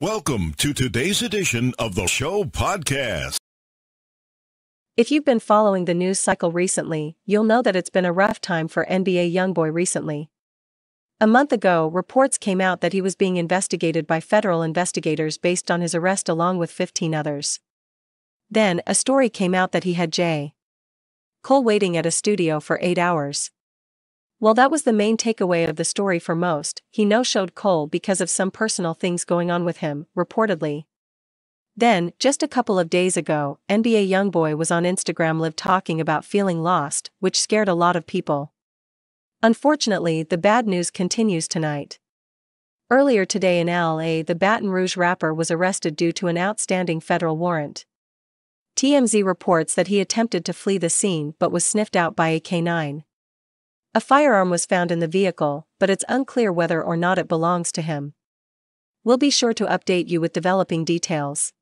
Welcome to today's edition of the Show Podcast. If you've been following the news cycle recently, you'll know that it's been a rough time for NBA Youngboy recently. A month ago, reports came out that he was being investigated by federal investigators based on his arrest along with 15 others. Then, a story came out that he had J. Cole waiting at a studio for eight hours. While that was the main takeaway of the story for most, he no showed Cole because of some personal things going on with him, reportedly. Then, just a couple of days ago, NBA Youngboy was on Instagram Live talking about feeling lost, which scared a lot of people. Unfortunately, the bad news continues tonight. Earlier today in LA, the Baton Rouge rapper was arrested due to an outstanding federal warrant. TMZ reports that he attempted to flee the scene but was sniffed out by a K9. A firearm was found in the vehicle, but it's unclear whether or not it belongs to him. We'll be sure to update you with developing details.